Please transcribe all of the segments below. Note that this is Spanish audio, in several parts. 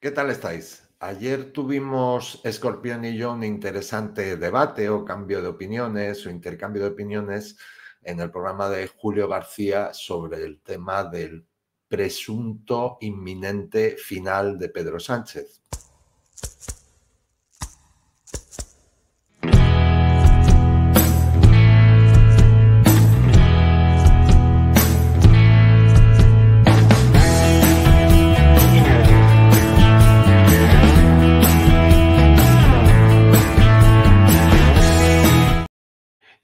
¿Qué tal estáis? Ayer tuvimos Escorpión y yo un interesante debate o cambio de opiniones o intercambio de opiniones en el programa de Julio García sobre el tema del presunto inminente final de Pedro Sánchez.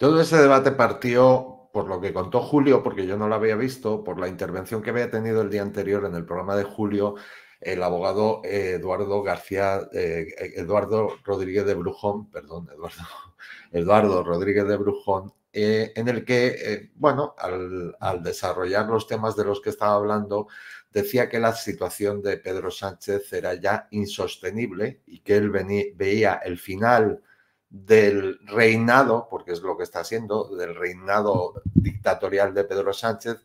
Todo ese debate partió por lo que contó Julio, porque yo no lo había visto, por la intervención que había tenido el día anterior en el programa de Julio el abogado eh, Eduardo García, eh, eh, Eduardo Rodríguez de Brujón, perdón, Eduardo, Eduardo Rodríguez de Brujón, en el que, bueno, al, desarrollar los temas de los que estaba hablando, decía que la situación de Pedro Sánchez era ya insostenible y que él veía el final del reinado, porque es lo que está haciendo, del reinado dictatorial de Pedro Sánchez,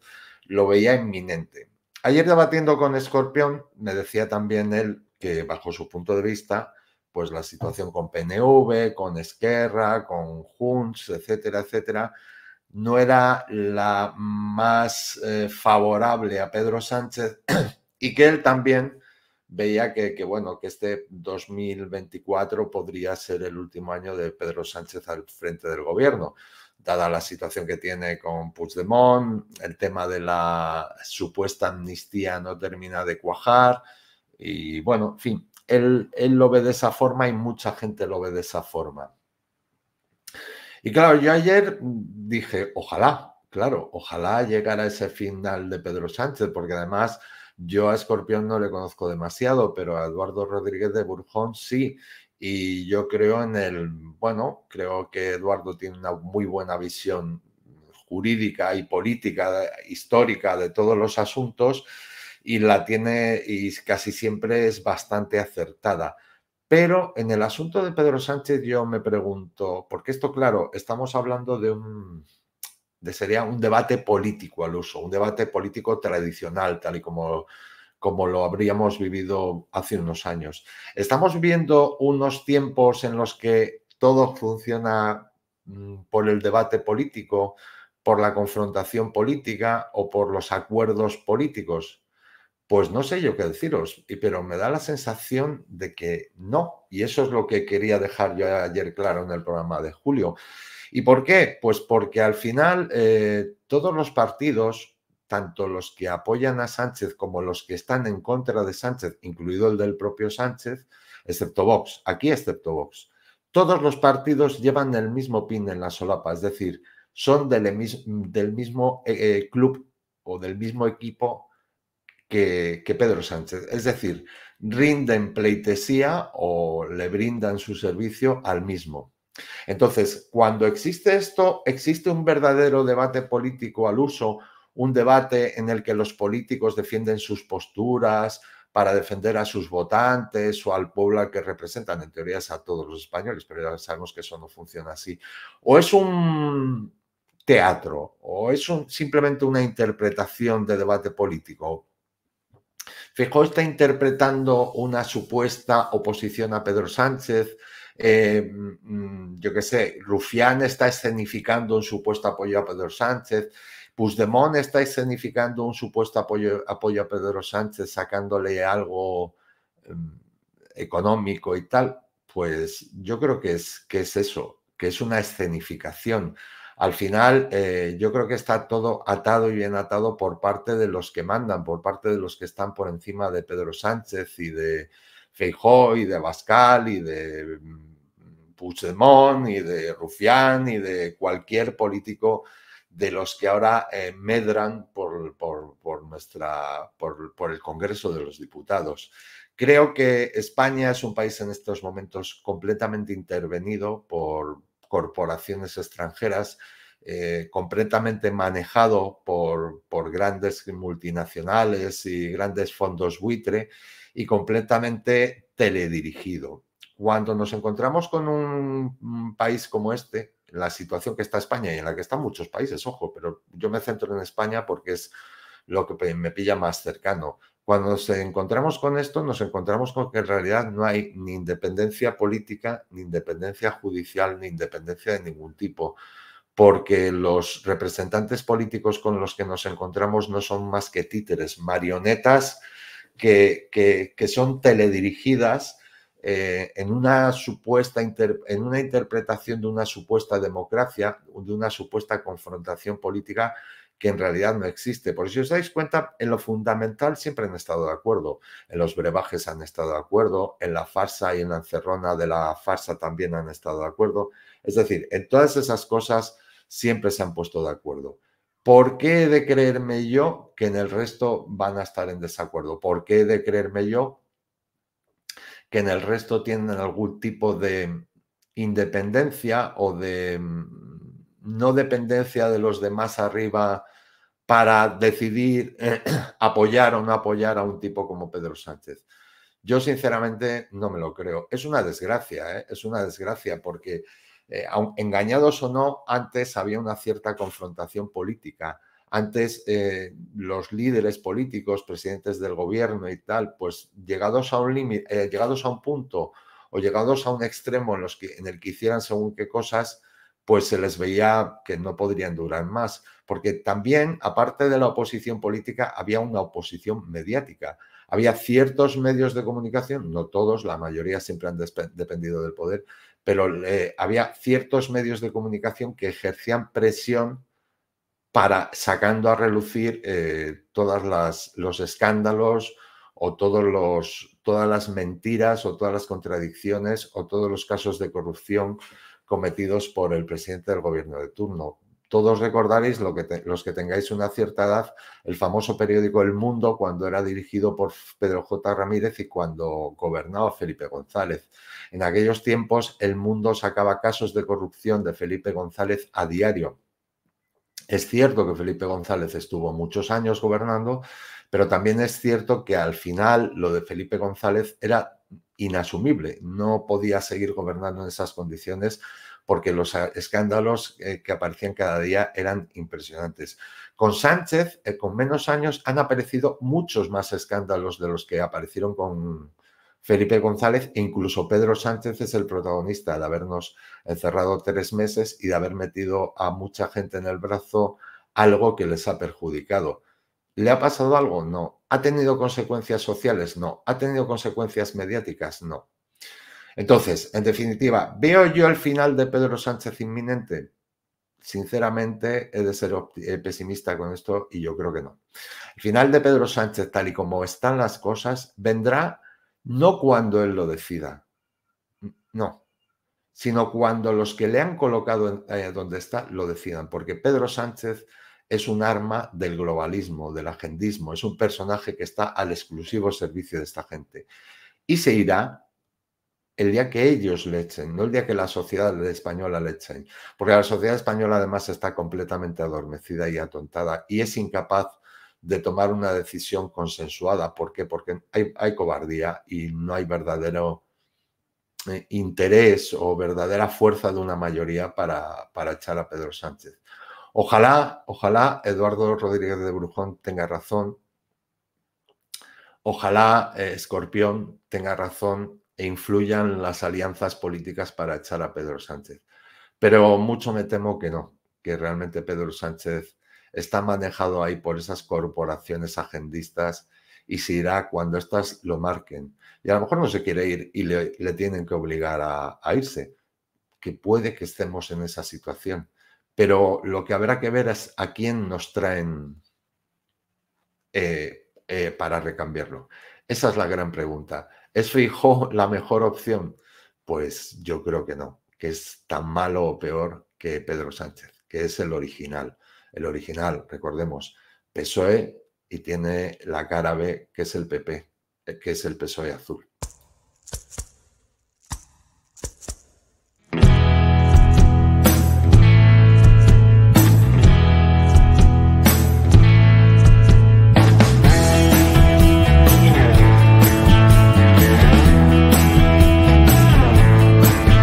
lo veía inminente. Ayer debatiendo con Escorpión, me decía también él que bajo su punto de vista, pues la situación con PNV, con Esquerra, con Junts, etcétera, etcétera, no era la más eh, favorable a Pedro Sánchez y que él también veía que, bueno, que este 2024 podría ser el último año de Pedro Sánchez al frente del gobierno, dada la situación que tiene con Puigdemont, el tema de la supuesta amnistía no termina de cuajar y bueno, en fin, él, él lo ve de esa forma y mucha gente lo ve de esa forma. Y claro, yo ayer dije, ojalá, claro, ojalá llegara ese final de Pedro Sánchez, porque además yo a Escorpión no le conozco demasiado, pero a Eduardo Rodríguez de Burjón sí. Y yo creo en el, bueno, creo que Eduardo tiene una muy buena visión jurídica y política, histórica de todos los asuntos y la tiene y casi siempre es bastante acertada. Pero en el asunto de Pedro Sánchez yo me pregunto, porque esto claro, estamos hablando de un sería un debate político al uso, un debate político tradicional, tal y como, como lo habríamos vivido hace unos años. Estamos viviendo unos tiempos en los que todo funciona mm, por el debate político, por la confrontación política o por los acuerdos políticos. Pues no sé yo qué deciros, pero me da la sensación de que no. Y eso es lo que quería dejar yo ayer claro en el programa de julio. ¿Y por qué? Pues porque al final eh, todos los partidos, tanto los que apoyan a Sánchez como los que están en contra de Sánchez, incluido el del propio Sánchez, excepto Vox, aquí excepto Vox, todos los partidos llevan el mismo pin en la solapa, es decir, son del, mismo eh, eh, club o del mismo equipo que, Pedro Sánchez. Es decir, rinden pleitesía o le brindan su servicio al mismo. Entonces, cuando existe esto, existe un verdadero debate político al uso, un debate en el que los políticos defienden sus posturas para defender a sus votantes o al pueblo que representan, en teoría es a todos los españoles, pero ya sabemos que eso no funciona así. O es un teatro, o es simplemente una interpretación de debate político, Fijó está interpretando una supuesta oposición a Pedro Sánchez. Eh, mm, yo qué sé, Rufián está escenificando un supuesto apoyo a Pedro Sánchez. Puigdemont está escenificando un supuesto apoyo, a Pedro Sánchez sacándole algo mm, económico y tal. Pues yo creo que es, que es eso, que es una escenificación. Al final, eh, yo creo que está todo atado y bien atado por parte de los que mandan, por parte de los que están por encima de Pedro Sánchez y de Feijó y de Bascal y de mm, Puigdemont y de Rufián y de cualquier político de los que ahora eh, medran por, por, nuestra, por, el Congreso de los Diputados. Creo que España es un país en estos momentos completamente intervenido por, corporaciones extranjeras, eh, completamente manejado por, por, grandes multinacionales y grandes fondos buitre y completamente teledirigido. Cuando nos encontramos con un país como este, la situación que está España y en la que están muchos países, ojo, pero yo me centro en España porque es lo que me pilla más cercano. Cuando nos encontramos con esto, nos encontramos con que en realidad no hay ni independencia política, ni independencia judicial, ni independencia de ningún tipo, porque los representantes políticos con los que nos encontramos no son más que títeres, marionetas que, que, son teledirigidas eh, en una supuesta en una interpretación de una supuesta democracia, de una supuesta confrontación política que en realidad no existe. Por si os dais cuenta, en lo fundamental siempre han estado de acuerdo. En los brebajes han estado de acuerdo, en la farsa y en la encerrona de la farsa también han estado de acuerdo. Es decir, en todas esas cosas siempre se han puesto de acuerdo. ¿Por qué he de creerme yo que en el resto van a estar en desacuerdo? ¿Por qué he de creerme yo que en el resto tienen algún tipo de independencia o de mm, no dependencia de los demás arriba para decidir apoyar o no apoyar a un tipo como Pedro Sánchez. Yo sinceramente no me lo creo. Es una desgracia, ¿eh? es una desgracia porque eh, engañados o no, antes había una cierta confrontación política. Antes eh, los líderes políticos, presidentes del gobierno y tal, pues llegados a un límite, llegados a un punto o llegados a un extremo en, los que, en el que hicieran según qué cosas, pues se les veía que no podrían durar más, porque también, aparte de la oposición política, había una oposición mediática. Había ciertos medios de comunicación, no todos, la mayoría siempre han dependido del poder, pero había ciertos medios de comunicación que ejercían presión para sacando a relucir eh, todos los escándalos o todos los, todas las mentiras o todas las contradicciones o todos los casos de corrupción cometidos por el presidente del gobierno de turno. Todos recordaréis, lo que los que tengáis una cierta edad, el famoso periódico El Mundo cuando era dirigido por Pedro J. Ramírez y cuando gobernaba Felipe González. En aquellos tiempos, El Mundo sacaba casos de corrupción de Felipe González a diario. Es cierto que Felipe González estuvo muchos años gobernando, pero también es cierto que al final lo de Felipe González era inasumible, no podía seguir gobernando en esas condiciones porque los escándalos eh, que aparecían cada día eran impresionantes. Con Sánchez, eh, con menos años, han aparecido muchos más escándalos de los que aparecieron con Felipe González incluso Pedro Sánchez es el protagonista de habernos encerrado tres meses y de haber metido a mucha gente en el brazo algo que les ha perjudicado. ¿Le ha pasado algo? No. ¿Ha tenido consecuencias sociales? No. ¿Ha tenido consecuencias mediáticas? No. Entonces, en definitiva, ¿veo yo el final de Pedro Sánchez inminente? Sinceramente, he de ser eh, pesimista con esto y yo creo que no. El final de Pedro Sánchez, tal y como están las cosas, vendrá no cuando él lo decida, no, sino cuando los que le han colocado eh, donde está lo decidan, porque Pedro Sánchez es un arma del globalismo, del agendismo, es un personaje que está al exclusivo servicio de esta gente. Y se irá el día que ellos le echen, no el día que la sociedad española le echen, porque la sociedad española además está completamente adormecida y atontada y es incapaz de tomar una decisión consensuada. ¿Por qué? Porque hay, cobardía y no hay verdadero eh, interés o verdadera fuerza de una mayoría para, para echar a Pedro Sánchez. Ojalá, ojalá Eduardo Rodríguez de Brujón tenga razón. Ojalá eh, Escorpión tenga razón e influyan las alianzas políticas para echar a Pedro Sánchez. Pero mucho me temo que no, que realmente Pedro Sánchez está manejado ahí por esas corporaciones agendistas y se irá cuando estas lo marquen. Y a lo mejor no se quiere ir y le, tienen que obligar a irse, que puede que estemos en esa situación. Pero lo que habrá que ver es a quién nos traen eh, eh, para recambiarlo. Esa es la gran pregunta. ¿Es Fijo la mejor opción? Pues yo creo que no, que es tan malo o peor que Pedro Sánchez, que es el original. El original, recordemos, PSOE y tiene la cara B, que es el PP, eh, que es el PSOE azul.